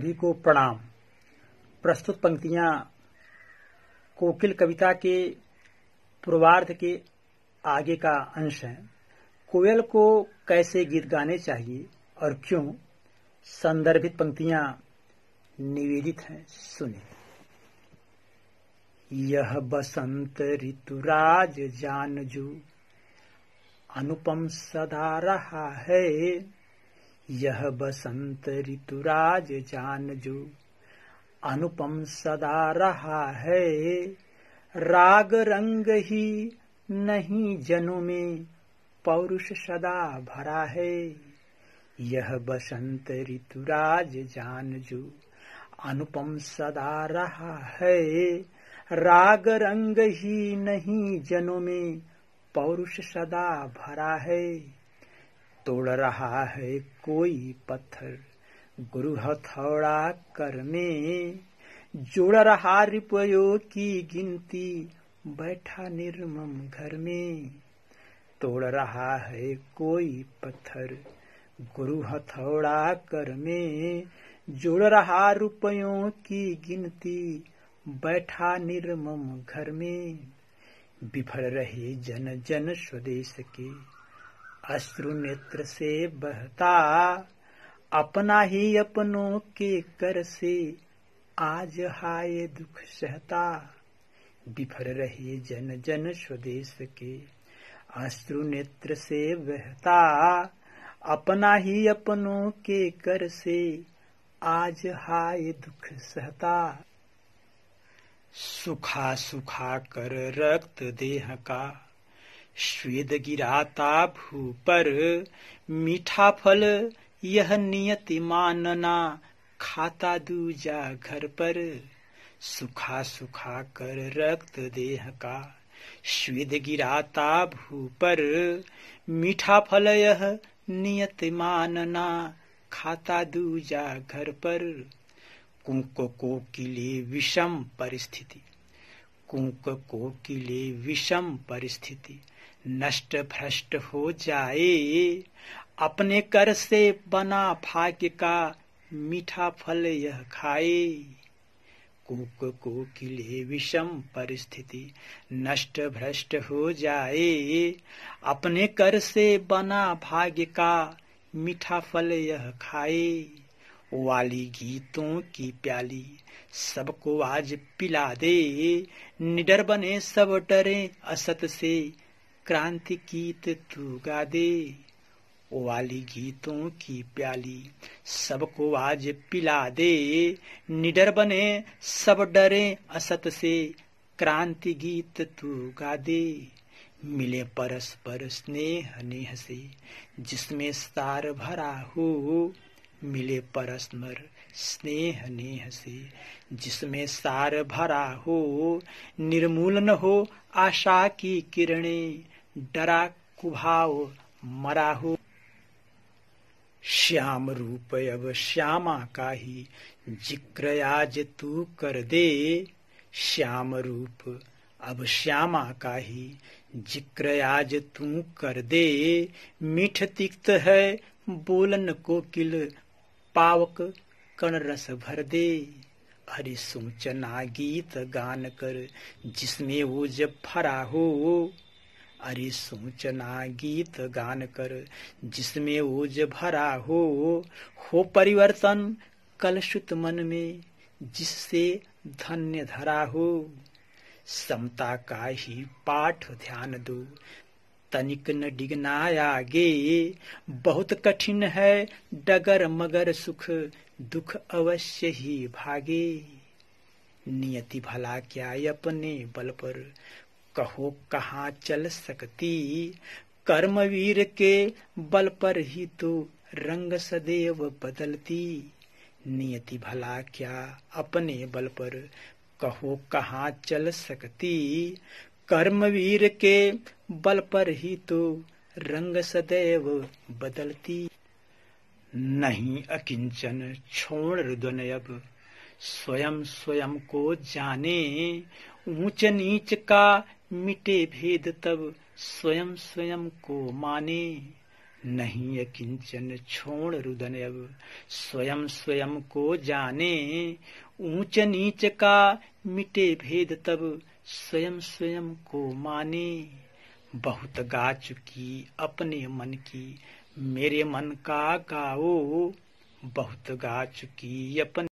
सभी को प्रणाम प्रस्तुत पंक्तियां कोकिल कविता के पूर्वार्ध के आगे का अंश है कोयल को कैसे गीत गाने चाहिए और क्यों संदर्भित पंक्तियां निवेदित हैं सुने यह बसंत ऋतुराज जानजू अनुपम सदा रहा है यह बसंत ऋतुराज जान जो अनुपम सदा रहा है राग रंग ही नहीं जनु में पौरुष सदा भरा है यह बसंत ऋतुराज जान जो अनुपम सदा रहा है राग रंग ही नहीं जनों में पौरुष सदा भरा है तोड़ रहा है कोई पत्थर गुरु हथौड़ा करने जोड़ रहा रिपयो की गिनती बैठा निर्मम घर में तोड़ रहा है कोई पत्थर गुरु हथौड़ा कर में जोड़ रहा रुपयों की गिनती बैठा निर्मम घर में बिफर रहे जन जन स्वदेश के अश्रु नेत्र से बहता अपना ही अपनों के कर से आज हाय दुख सहता बिफर रहे जन जन स्वदेश के अश्रु नेत्र से बहता अपना ही अपनों के कर से आज हाय दुख सहता सुखा सुखा कर रक्त देह का श्वेद गिरा भू पर मीठा फल यह नियति मानना खाता दूजा घर पर सुखा सुखा कर रक्त देह का श्वेद गिराता भू पर मीठा फल यह नियत मानना खाता दूजा घर पर कुंको को किले विषम परिस्थिति कुंक को किले विषम परिस्थिति नष्ट भ्रष्ट हो जाए अपने कर से बना भाग्य का मीठा फल यह खाए कुक को किले विषम परिस्थिति नष्ट भ्रष्ट हो जाए अपने कर से बना भाग्य का मीठा फल यह खाए वाली गीतों की प्याली सबको आज पिला दे निडर बने सब डरे असत से क्रांति गीत तू गा दे वाली गीतों की प्याली सबको आज पिला दे निडर बने सब डरे असत से क्रांति गीत तू गा दे मिले परस्पर स्नेह नेह से जिसमें सार भरा हो मिले परस्मर स्नेह नेह से जिसमें सार भरा हो निर्मूल न हो आशा की किरणें डरा कुभाव मरा हो श्याम रूप अब श्यामा का ही जिक्र आज तू कर दे श्याम रूप अब श्यामा का ही जिक्र आज तू कर दे मीठ तिक्त है बोलन को किल पावक कण रस भर दे हरि सुचना गीत गान कर जिसमें वो जब भरा हो अरे सोचना गीत गान कर जिसमें वो जब भरा हो हो परिवर्तन कलशुत मन में जिससे धन्य धरा हो समता का ही पाठ ध्यान दो तनिक न डिगना आगे बहुत कठिन है डगर मगर सुख दुख अवश्य ही भागे नियति भला क्या अपने बल पर कहो कहाँ चल सकती कर्मवीर के बल पर ही तो रंग सदैव बदलती नियति भला क्या अपने बल पर कहो कहाँ चल सकती कर्मवीर के बल पर ही तो रंग सदैव बदलती नहीं अकिंचन छोड़ रुदन अब स्वयं स्वयं को जाने ऊंच नीच का मिटे भेद तब स्वयं स्वयं को माने नहीं अकिंचन छोड़ रुदन अब स्वयं स्वयं को जाने ऊंच नीच का मिटे भेद तब स्वयं स्वयं को माने बहुत गा चुकी अपने मन की मेरे मन का गाओ बहुत गा चुकी अपने